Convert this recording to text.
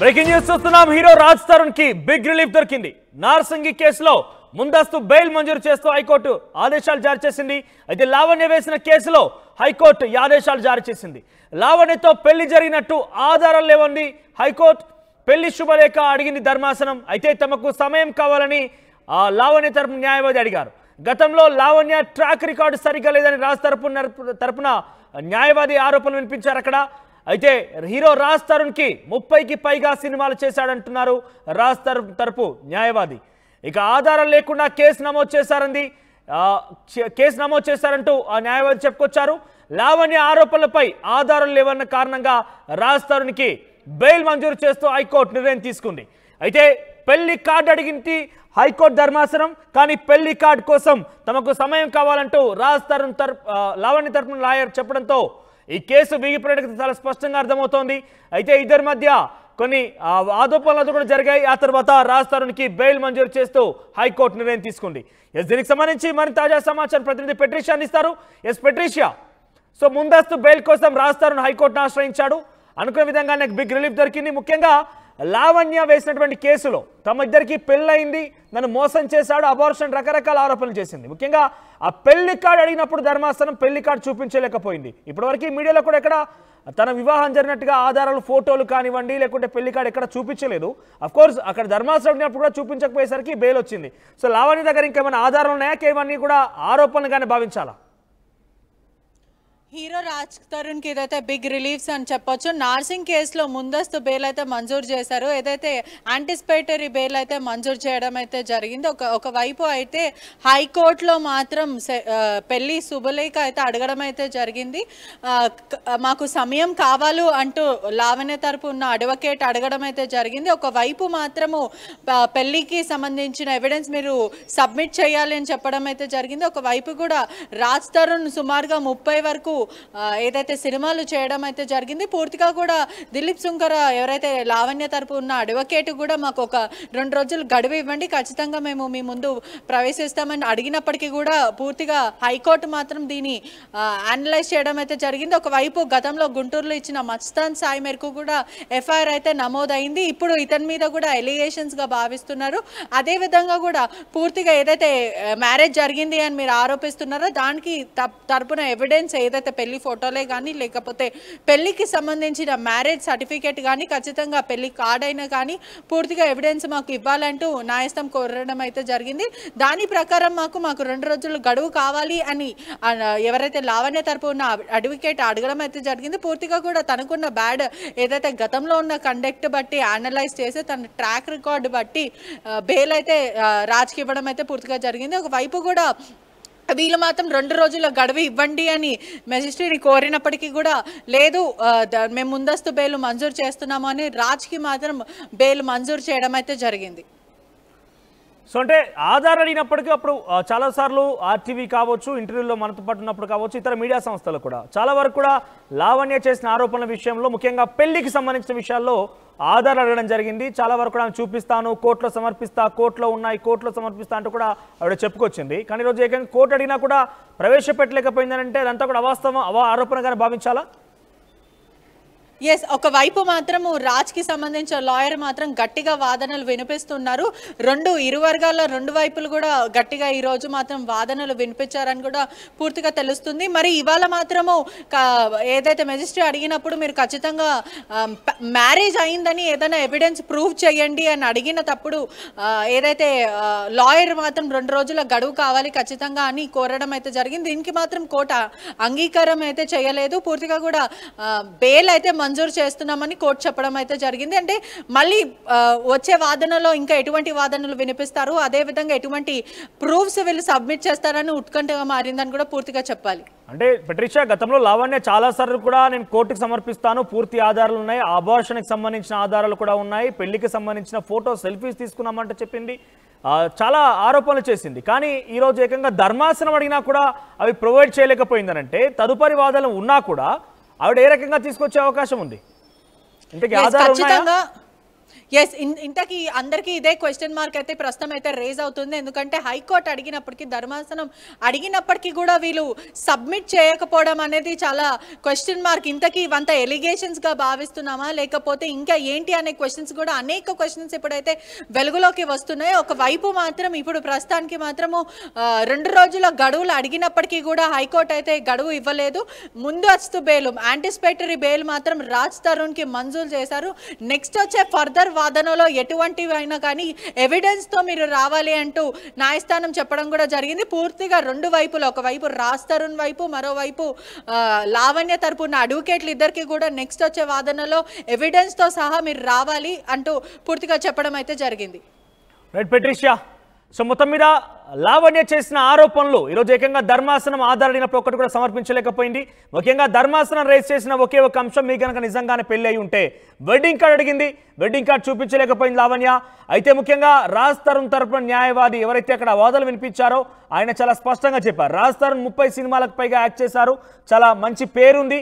breaking news చూస్తున్నాం hero Raj Tarun కి big relief దొరికింది నార్సింగి కేసులో ముందస్తు బెయిల్ మంజూరు చేస్తూ హైకోర్టు ఆదేశాలు జారీ చేసింది అయితే లావణ్య వేసిన కేసులో హైకోర్టు ఈ ఆదేశాలు జారీ చేసింది లావణ్యతో పెళ్లి జరిగినట్టు ఆధారాలు లేవండి హైకోర్టు పెళ్లి శుభలేఖ అడిగింది ధర్మాసనం అయితే తమకు సమయం కావాలని లావణ్య తరపు న్యాయవాది అడిగారు గతంలో లావణ్య ట్రాక్ రికార్డు సరిగా లేదని రాజు తరపు తరపున న్యాయవాది ఆరోపణలు వినిపించారు అక్కడ అయితే హీరో రాజ్ తరుణ్కి ముప్పైకి పైగా సినిమాలు చేశాడంటున్నారు రాజ్ తరుణ్ తరపు న్యాయవాది ఇక ఆధారం లేకుండా కేసు నమోదు చేశారంది కేసు నమోదు చేశారంటూ ఆ న్యాయవాది చెప్పుకొచ్చారు లావణ్య ఆరోపణలపై ఆధారం లేవన్న కారణంగా రాజ్ తరుణ్కి బెయిల్ మంజూరు చేస్తూ హైకోర్టు నిర్ణయం తీసుకుంది అయితే పెళ్లి కార్డు అడిగింది హైకోర్టు ధర్మాసనం కానీ పెళ్లి కార్డు కోసం తమకు సమయం కావాలంటూ రాజ్ తరుణ్ తరపు లావణ్య తరపున లాయర్ చెప్పడంతో ఈ కేసు బిగిపోయేటికి చాలా స్పష్టంగా అర్థమవుతోంది అయితే ఇద్దరి మధ్య కొన్ని ఆరోపణలు కూడా జరిగాయి ఆ తర్వాత రాజ్ తరుణ్కి బెయిల్ మంజూరు చేస్తూ హైకోర్టు నిర్ణయం తీసుకుంది ఎస్ దీనికి సంబంధించి మరి తాజా సమాచారం ప్రతినిధి పెట్రిషియా అందిస్తారు ఎస్ పెట్రిషియా సో ముందస్తు బెయిల్ కోసం రాజ్ తరుణ్ హైకోర్టును ఆశ్రయించాడు అనుకున్న విధంగా నాకు బిగ్ రిలీఫ్ దొరికింది ముఖ్యంగా లావణ్య వేసినటువంటి కేసులో తమ ఇద్దరికి పెళ్ళయింది నన్ను మోసం చేశాడు అబార్షన్ రకరకాల ఆరోపణలు చేసింది ముఖ్యంగా ఆ పెళ్లి కార్డు అడిగినప్పుడు ధర్మాస్థానం పెళ్లి కార్డు చూపించలేకపోయింది ఇప్పటివరకు మీడియాలో కూడా ఎక్కడ తన వివాహం జరిగినట్టుగా ఆధారాలు ఫోటోలు కానివ్వండి లేకుంటే పెళ్లి కార్డు ఎక్కడ చూపించలేదు కోర్స్ అక్కడ ధర్మాసనం కూడా చూపించకపోయేసరికి బెయిల్ వచ్చింది సో లావణ్య దగ్గర ఇంకేమైనా ఆధారాలు ఉన్నాయా కేవన్నీ కూడా ఆరోపణలు కానీ భావించాలా హీరో రాజ్ తరుణ్ కి ఏదైతే బిగ్ రిలీఫ్స్ అని చెప్పొచ్చు నార్సింగ్ కేసులో ముందస్తు బెయిల్ అయితే మంజూరు చేశారు ఏదైతే యాంటిస్పేటరీ బెయిల్ అయితే మంజూరు చేయడం అయితే జరిగింది ఒక ఒకవైపు అయితే హైకోర్టులో మాత్రం పెళ్లి శుభలేఖ అయితే అడగడం అయితే జరిగింది మాకు సమయం కావాలి అంటూ లావణ్య తరపు ఉన్న అడ్వకేట్ అడగడం అయితే జరిగింది ఒకవైపు మాత్రము పెళ్లికి సంబంధించిన ఎవిడెన్స్ మీరు సబ్మిట్ చేయాలి అని చెప్పడం అయితే జరిగింది ఒకవైపు కూడా రాజ్ తరుణ్ సుమారుగా ముప్పై వరకు ఏదైతే సినిమాలు చేయడం అయితే జరిగింది పూర్తిగా కూడా దిలీప్ శుంకర్ ఎవరైతే లావణ్య తరపు ఉన్న అడ్వకేట్ కూడా మాకు ఒక రెండు రోజులు గడువు ఇవ్వండి ఖచ్చితంగా మేము మీ ముందు ప్రవేశిస్తామని అడిగినప్పటికీ కూడా పూర్తిగా హైకోర్టు మాత్రం దీన్ని అనలైజ్ చేయడం అయితే జరిగింది ఒకవైపు గతంలో గుంటూరులో ఇచ్చిన మస్తాన్ సాయి మేరకు కూడా ఎఫ్ఐఆర్ అయితే నమోదైంది ఇప్పుడు ఇతని మీద కూడా ఎలిగేషన్స్గా భావిస్తున్నారు అదేవిధంగా కూడా పూర్తిగా ఏదైతే మ్యారేజ్ జరిగింది అని మీరు ఆరోపిస్తున్నారో దానికి తరపున ఎవిడెన్స్ ఏదైతే లేకపోతే పెళ్లి ఫోటోలే కానీ లేకపోతే పెళ్లికి సంబంధించిన మ్యారేజ్ సర్టిఫికేట్ కానీ ఖచ్చితంగా పెళ్లి కార్డ్ అయినా కానీ పూర్తిగా ఎవిడెన్స్ మాకు ఇవ్వాలంటూ న్యాయస్థం కోరడం అయితే జరిగింది దాని ప్రకారం మాకు మాకు రెండు రోజులు గడువు కావాలి అని ఎవరైతే లావణ్య తరపు ఉన్న అడ్వకేట్ అడగడం అయితే జరిగింది పూర్తిగా కూడా తనకున్న బ్యాడ్ ఏదైతే గతంలో ఉన్న కండక్ట్ బట్టి అనలైజ్ చేసి తన ట్రాక్ రికార్డు బట్టి బెయిల్ అయితే రాజ్కి ఇవ్వడం అయితే పూర్తిగా జరిగింది ఒకవైపు కూడా వీళ్ళు మాత్రం రెండు రోజుల గడువు ఇవ్వండి అని మెజిస్ట్రీని కోరినప్పటికీ కూడా లేదు మేము ముందస్తు బెయిల్ మంజూరు చేస్తున్నాము అని రాజ్కి మాత్రం బెయిల్ మంజూరు చేయడం అయితే జరిగింది సో అంటే ఆధార్ అడిగినప్పటికీ అప్పుడు చాలాసార్లు ఆర్టీవీ కావచ్చు ఇంటర్వ్యూలో మనతో పాటు ఉన్నప్పుడు కావచ్చు ఇతర మీడియా సంస్థలు కూడా చాలా వరకు కూడా లావణ్య చేసిన ఆరోపణల విషయంలో ముఖ్యంగా పెళ్లికి సంబంధించిన విషయాల్లో ఆధార్ అడగడం జరిగింది చాలా వరకు కూడా చూపిస్తాను కోర్టులో సమర్పిస్తా కోర్టులో ఉన్నాయి కోర్టులో సమర్పిస్తా అంటూ కూడా ఆవిడ చెప్పుకొచ్చింది కానీ ఈరోజు ఏకంగా కోర్టు అడిగినా కూడా ప్రవేశపెట్టలేకపోయిందని అంటే అదంతా కూడా అవాస్తవం అవా ఆరోపణగానే భావించాలా ఎస్ ఒకవైపు మాత్రము రాజ్కి సంబంధించిన లాయర్ మాత్రం గట్టిగా వాదనలు వినిపిస్తున్నారు రెండు ఇరు వర్గాల్లో రెండు వైపులు కూడా గట్టిగా ఈరోజు మాత్రం వాదనలు వినిపించారని కూడా పూర్తిగా తెలుస్తుంది మరి ఇవాళ మాత్రము ఏదైతే మెజిస్ట్రేట్ అడిగినప్పుడు మీరు ఖచ్చితంగా మ్యారేజ్ అయిందని ఏదైనా ఎవిడెన్స్ ప్రూవ్ చేయండి అని అడిగిన తప్పుడు ఏదైతే లాయర్ మాత్రం రెండు రోజుల గడువు కావాలి ఖచ్చితంగా అని కోరడం అయితే జరిగింది దీనికి మాత్రం కోట అంగీకారం అయితే చేయలేదు పూర్తిగా కూడా బెయిల్ అయితే మంజూరు చేస్తున్నామని కోర్టు చెప్పడం అయితే జరిగింది అంటే మళ్ళీ వచ్చే వాదనలో ఇంకా ఎటువంటి వాదనలు వినిపిస్తారు అదేవిధంగా ఎటువంటి ప్రూఫ్స్ వీళ్ళు సబ్మిట్ చేస్తారని ఉత్కంఠగా మారిందని కూడా పూర్తిగా చెప్పాలి అంటే పెట్రిషా గతంలో లావణ్య సార్లు కూడా నేను కోర్టుకు సమర్పిస్తాను పూర్తి ఆధారాలు ఉన్నాయి ఆభాషణకు సంబంధించిన ఆధారాలు కూడా ఉన్నాయి పెళ్లికి సంబంధించిన ఫోటో సెల్ఫీస్ తీసుకున్నామంటే చెప్పింది చాలా ఆరోపణలు చేసింది కానీ ఈరోజు ఏకంగా ధర్మాసనం అడిగినా కూడా అవి ప్రొవైడ్ చేయలేకపోయిందనంటే తదుపరి వాదనలు ఉన్నా కూడా ఆవిడ ఏ రకంగా తీసుకొచ్చే అవకాశం ఉంది ఇంతకీ ఆధారం ఎస్ ఇంతకీ అందరికీ ఇదే క్వశ్చన్ మార్క్ అయితే ప్రస్తుతం అయితే రేజ్ అవుతుంది ఎందుకంటే హైకోర్టు అడిగినప్పటికీ ధర్మాసనం అడిగినప్పటికీ కూడా వీళ్ళు సబ్మిట్ చేయకపోవడం అనేది చాలా క్వశ్చన్ మార్క్ ఇంతకీ ఇవంత ఎలిగేషన్స్గా భావిస్తున్నామా లేకపోతే ఇంకా ఏంటి అనే క్వశ్చన్స్ కూడా అనేక క్వశ్చన్స్ ఇప్పుడైతే వెలుగులోకి వస్తున్నాయి ఒకవైపు మాత్రం ఇప్పుడు ప్రస్తుతానికి మాత్రము రెండు రోజుల గడువులు అడిగినప్పటికీ కూడా హైకోర్టు అయితే గడువు ఇవ్వలేదు ముందు బేలు బెయిల్ యాంటిసిపేటరీ బెయిల్ మాత్రం రాజ్ తరుణ్కి మంజూరు చేశారు నెక్స్ట్ వచ్చే ఫర్దర్ గద్దర్ వాదనలో ఎటువంటివి అయినా కానీ ఎవిడెన్స్తో మీరు రావాలి అంటూ న్యాయస్థానం చెప్పడం కూడా జరిగింది పూర్తిగా రెండు వైపులు ఒకవైపు రాజ్ తరుణ్ వైపు మరోవైపు లావణ్య తరపున అడ్వకేట్లు ఇద్దరికి కూడా నెక్స్ట్ వచ్చే వాదనలో ఎవిడెన్స్తో సహా మీరు రావాలి అంటూ పూర్తిగా చెప్పడం అయితే జరిగింది పెట్రిషియా సో మొత్తం మీద లావణ్య చేసిన ఆరోపణలు ఈరోజు ఏకంగా ధర్మాసనం ఆధారడినప్పుడు ఒకటి కూడా సమర్పించలేకపోయింది ముఖ్యంగా ధర్మాసనం రేస్ చేసిన ఒకే ఒక అంశం మీ కనుక నిజంగానే పెళ్లి అయి ఉంటే వెడ్డింగ్ కార్డ్ అడిగింది వెడ్డింగ్ కార్డ్ చూపించలేకపోయింది లావణ్య అయితే ముఖ్యంగా రాజ్ తరుణ్ తరపున న్యాయవాది ఎవరైతే అక్కడ వాదనలు వినిపించారో ఆయన చాలా స్పష్టంగా చెప్పారు రాజ్ తరుణ్ ముప్పై సినిమాలకు పైగా యాక్ట్ చేశారు చాలా మంచి పేరుంది